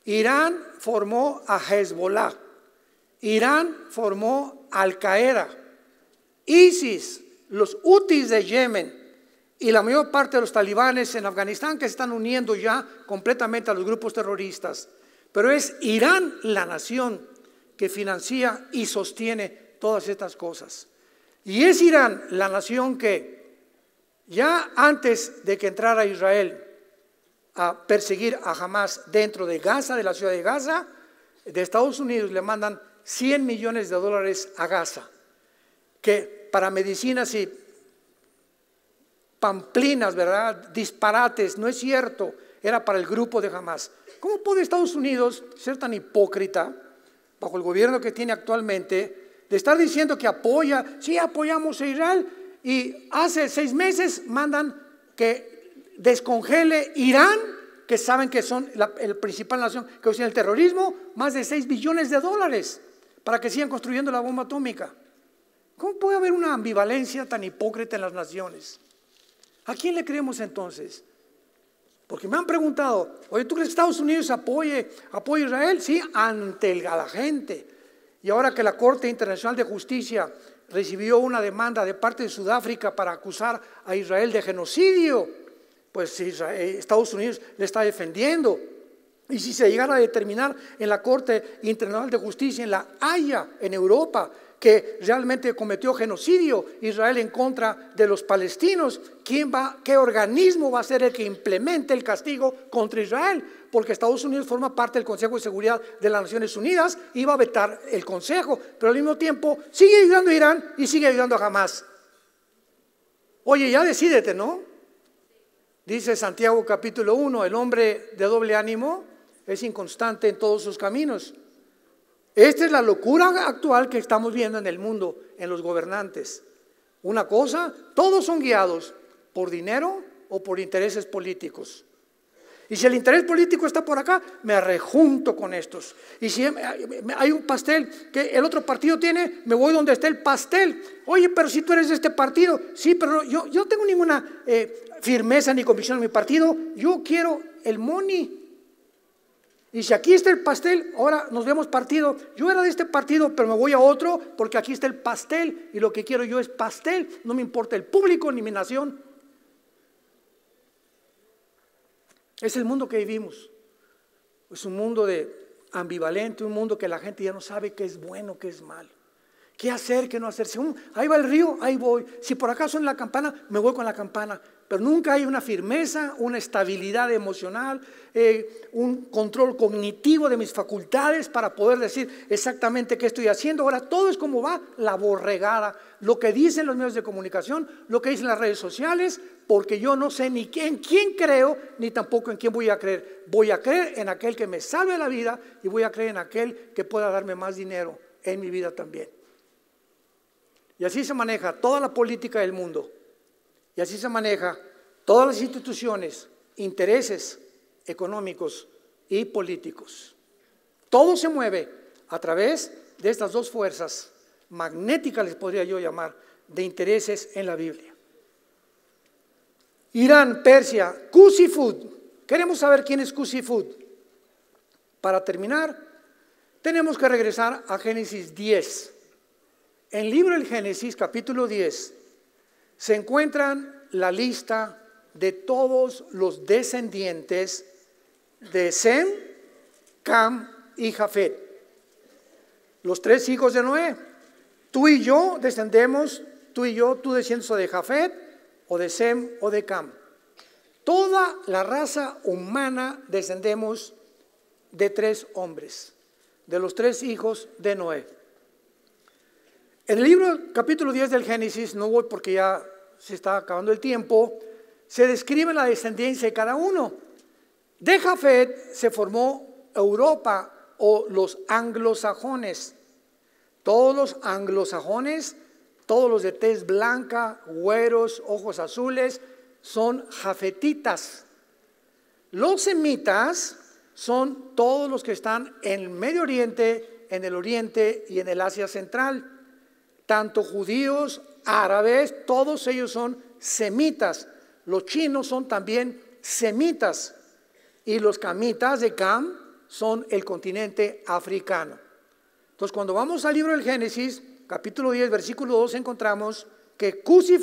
Irán formó a Hezbollah, Irán formó Al Qaeda, ISIS, los UTIs de Yemen, y la mayor parte de los talibanes en Afganistán que se están uniendo ya completamente a los grupos terroristas. Pero es Irán la nación que financia y sostiene todas estas cosas. Y es Irán la nación que ya antes de que entrara Israel a perseguir a Hamas dentro de Gaza, de la ciudad de Gaza, de Estados Unidos le mandan 100 millones de dólares a Gaza, que para medicinas y pamplinas, ¿verdad? Disparates, no es cierto, era para el grupo de Hamas. ¿Cómo puede Estados Unidos ser tan hipócrita bajo el gobierno que tiene actualmente de estar diciendo que apoya, sí apoyamos a Israel y hace seis meses mandan que descongele Irán, que saben que son la principal nación que usa el terrorismo, más de seis billones de dólares para que sigan construyendo la bomba atómica. ¿Cómo puede haber una ambivalencia tan hipócrita en las naciones? ¿A quién le creemos entonces? Porque me han preguntado, oye, ¿tú crees que Estados Unidos apoye, a Israel? Sí, ante la gente. Y ahora que la Corte Internacional de Justicia recibió una demanda de parte de Sudáfrica para acusar a Israel de genocidio, pues eh, Estados Unidos le está defendiendo. Y si se llegara a determinar en la Corte Internacional de Justicia, en la Haya, en Europa, que realmente cometió genocidio Israel en contra de los palestinos, ¿quién va, qué organismo va a ser el que implemente el castigo contra Israel? Porque Estados Unidos forma parte del Consejo de Seguridad de las Naciones Unidas y va a vetar el Consejo, pero al mismo tiempo sigue ayudando a Irán y sigue ayudando a Hamas. Oye, ya decidete ¿no? Dice Santiago capítulo 1, el hombre de doble ánimo es inconstante en todos sus caminos. Esta es la locura actual que estamos viendo en el mundo, en los gobernantes. Una cosa, todos son guiados por dinero o por intereses políticos. Y si el interés político está por acá, me rejunto con estos. Y si hay un pastel que el otro partido tiene, me voy donde esté el pastel. Oye, pero si tú eres de este partido, sí, pero yo, yo no tengo ninguna eh, firmeza ni convicción en mi partido. Yo quiero el money. Y si aquí está el pastel, ahora nos vemos partido. Yo era de este partido, pero me voy a otro porque aquí está el pastel y lo que quiero yo es pastel. No me importa el público ni mi nación. Es el mundo que vivimos. Es un mundo de ambivalente, un mundo que la gente ya no sabe qué es bueno, qué es malo. ¿Qué hacer, qué no hacer? ahí va el río, ahí voy. Si por acaso en la campana, me voy con la campana pero nunca hay una firmeza, una estabilidad emocional, eh, un control cognitivo de mis facultades para poder decir exactamente qué estoy haciendo. Ahora todo es como va la borregada, lo que dicen los medios de comunicación, lo que dicen las redes sociales, porque yo no sé ni en quién creo, ni tampoco en quién voy a creer. Voy a creer en aquel que me salve la vida y voy a creer en aquel que pueda darme más dinero en mi vida también. Y así se maneja toda la política del mundo. Y así se maneja todas las instituciones, intereses económicos y políticos. Todo se mueve a través de estas dos fuerzas magnéticas, les podría yo llamar, de intereses en la Biblia. Irán, Persia, Cusifud. Queremos saber quién es Kusifud. Para terminar, tenemos que regresar a Génesis 10. En el libro del Génesis, capítulo 10, se encuentran la lista de todos los descendientes de Sem, Cam y Jafet. Los tres hijos de Noé. Tú y yo descendemos, tú y yo, tú desciendes de Jafet, o de Sem, o de Cam. Toda la raza humana descendemos de tres hombres, de los tres hijos de Noé. En el libro, capítulo 10 del Génesis, no voy porque ya se está acabando el tiempo, se describe la descendencia de cada uno. De Jafet se formó Europa o los anglosajones. Todos los anglosajones, todos los de tez blanca, güeros, ojos azules, son jafetitas. Los semitas son todos los que están en el Medio Oriente, en el Oriente y en el Asia Central tanto judíos, árabes, todos ellos son semitas. Los chinos son también semitas y los camitas de Cam son el continente africano. Entonces, cuando vamos al libro del Génesis, capítulo 10, versículo 2, encontramos que Cus y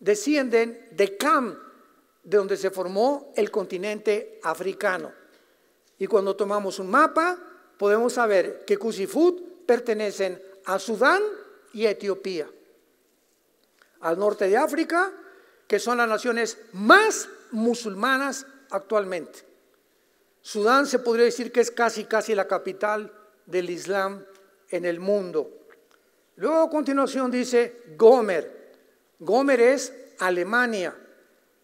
descienden de Cam, de donde se formó el continente africano. Y cuando tomamos un mapa, podemos saber que Cus y pertenecen a Sudán, y Etiopía. Al norte de África, que son las naciones más musulmanas actualmente. Sudán se podría decir que es casi, casi la capital del Islam en el mundo. Luego a continuación dice Gomer. Gomer es Alemania.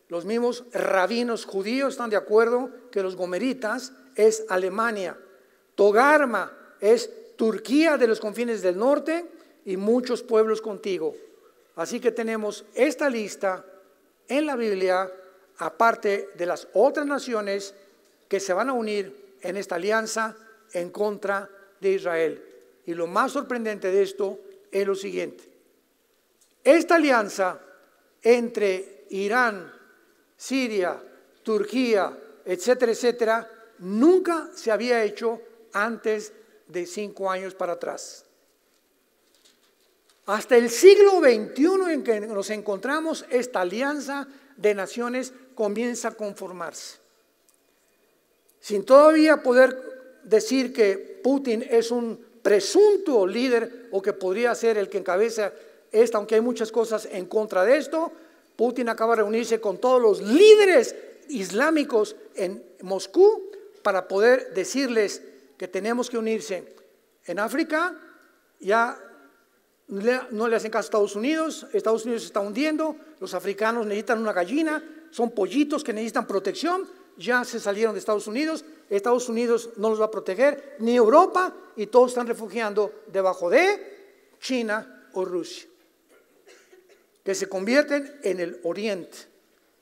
Los mismos rabinos judíos están de acuerdo que los gomeritas es Alemania. Togarma es Turquía de los confines del norte y muchos pueblos contigo. Así que tenemos esta lista en la Biblia, aparte de las otras naciones que se van a unir en esta alianza en contra de Israel. Y lo más sorprendente de esto es lo siguiente. Esta alianza entre Irán, Siria, Turquía, etcétera, etcétera, nunca se había hecho antes de cinco años para atrás. Hasta el siglo XXI en que nos encontramos, esta alianza de naciones comienza a conformarse. Sin todavía poder decir que Putin es un presunto líder o que podría ser el que encabeza esta, aunque hay muchas cosas en contra de esto, Putin acaba de reunirse con todos los líderes islámicos en Moscú para poder decirles que tenemos que unirse en África, ya no le hacen caso a Estados Unidos, Estados Unidos se está hundiendo, los africanos necesitan una gallina, son pollitos que necesitan protección, ya se salieron de Estados Unidos, Estados Unidos no los va a proteger, ni Europa, y todos están refugiando debajo de China o Rusia, que se convierten en el Oriente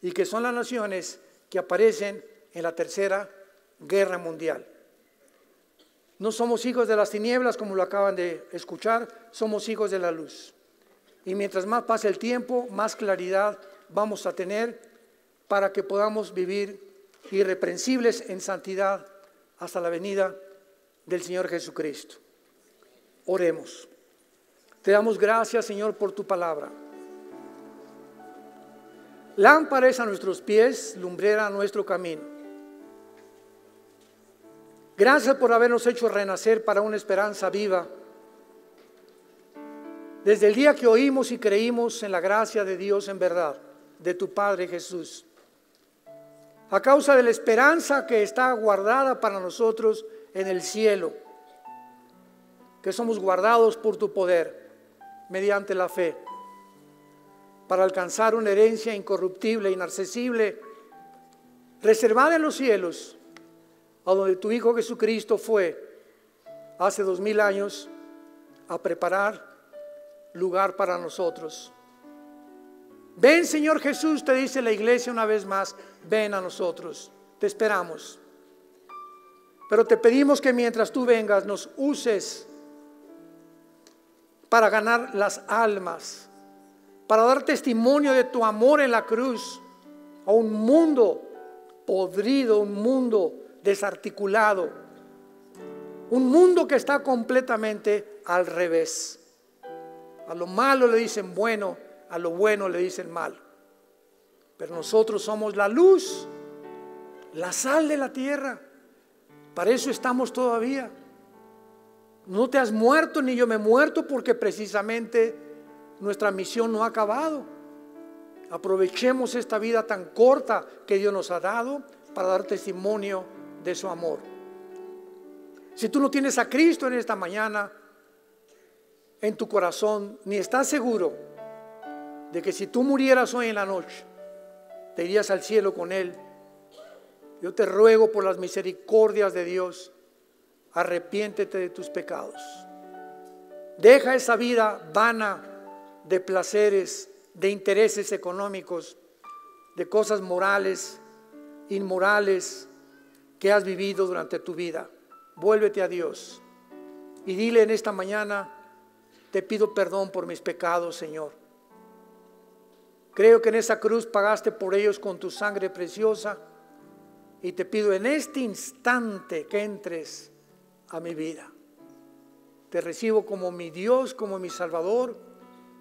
y que son las naciones que aparecen en la Tercera Guerra Mundial. No somos hijos de las tinieblas, como lo acaban de escuchar, somos hijos de la luz. Y mientras más pase el tiempo, más claridad vamos a tener para que podamos vivir irreprensibles en santidad hasta la venida del Señor Jesucristo. Oremos. Te damos gracias, Señor, por tu palabra. Lámpara a nuestros pies, lumbrera a nuestro camino. Gracias por habernos hecho renacer para una esperanza viva. Desde el día que oímos y creímos en la gracia de Dios en verdad, de tu Padre Jesús. A causa de la esperanza que está guardada para nosotros en el cielo, que somos guardados por tu poder mediante la fe, para alcanzar una herencia incorruptible, inaccesible, reservada en los cielos a donde tu Hijo Jesucristo fue hace dos mil años a preparar lugar para nosotros. Ven Señor Jesús, te dice la iglesia una vez más, ven a nosotros, te esperamos. Pero te pedimos que mientras tú vengas nos uses para ganar las almas, para dar testimonio de tu amor en la cruz a un mundo podrido, un mundo desarticulado, un mundo que está completamente al revés. A lo malo le dicen bueno, a lo bueno le dicen mal Pero nosotros somos la luz, la sal de la tierra. Para eso estamos todavía. No te has muerto ni yo me he muerto porque precisamente nuestra misión no ha acabado. Aprovechemos esta vida tan corta que Dios nos ha dado para dar testimonio de su amor. Si tú no tienes a Cristo en esta mañana, en tu corazón, ni estás seguro de que si tú murieras hoy en la noche, te irías al cielo con Él. Yo te ruego por las misericordias de Dios, arrepiéntete de tus pecados. Deja esa vida vana de placeres, de intereses económicos, de cosas morales, inmorales, que has vivido durante tu vida. Vuélvete a Dios y dile en esta mañana, te pido perdón por mis pecados, Señor. Creo que en esa cruz pagaste por ellos con tu sangre preciosa y te pido en este instante que entres a mi vida. Te recibo como mi Dios, como mi Salvador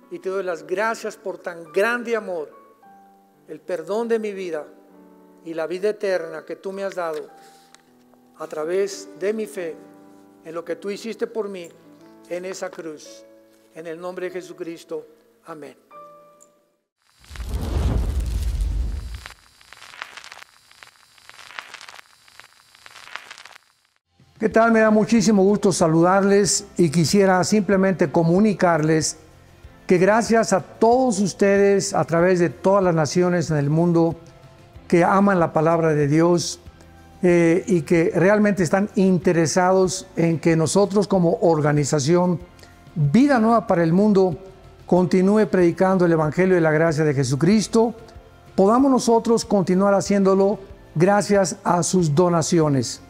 y te doy las gracias por tan grande amor, el perdón de mi vida y la vida eterna que tú me has dado a través de mi fe en lo que tú hiciste por mí en esa cruz. En el nombre de Jesucristo. Amén. ¿Qué tal? Me da muchísimo gusto saludarles y quisiera simplemente comunicarles que gracias a todos ustedes a través de todas las naciones en el mundo que aman la palabra de Dios eh, y que realmente están interesados en que nosotros como organización Vida Nueva para el Mundo continúe predicando el Evangelio y la Gracia de Jesucristo, podamos nosotros continuar haciéndolo gracias a sus donaciones.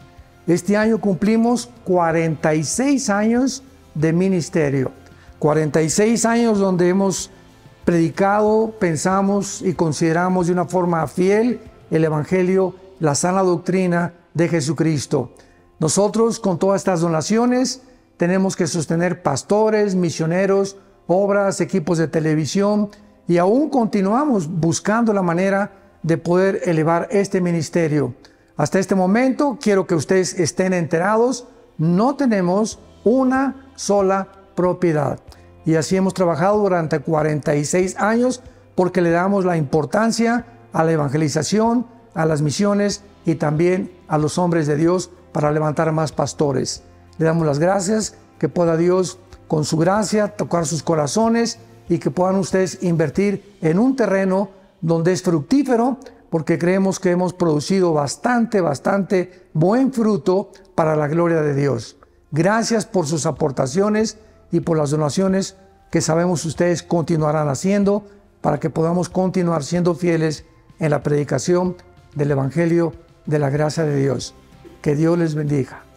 Este año cumplimos 46 años de ministerio, 46 años donde hemos predicado, pensamos y consideramos de una forma fiel el Evangelio, la sana doctrina de Jesucristo. Nosotros con todas estas donaciones tenemos que sostener pastores, misioneros, obras, equipos de televisión y aún continuamos buscando la manera de poder elevar este ministerio. Hasta este momento quiero que ustedes estén enterados, no tenemos una sola propiedad. Y así hemos trabajado durante 46 años porque le damos la importancia a la evangelización, a las misiones y también a los hombres de Dios para levantar más pastores. Le damos las gracias, que pueda Dios con su gracia tocar sus corazones y que puedan ustedes invertir en un terreno donde es fructífero, porque creemos que hemos producido bastante, bastante buen fruto para la gloria de Dios. Gracias por sus aportaciones y por las donaciones que sabemos ustedes continuarán haciendo para que podamos continuar siendo fieles en la predicación del Evangelio de la gracia de Dios. Que Dios les bendiga.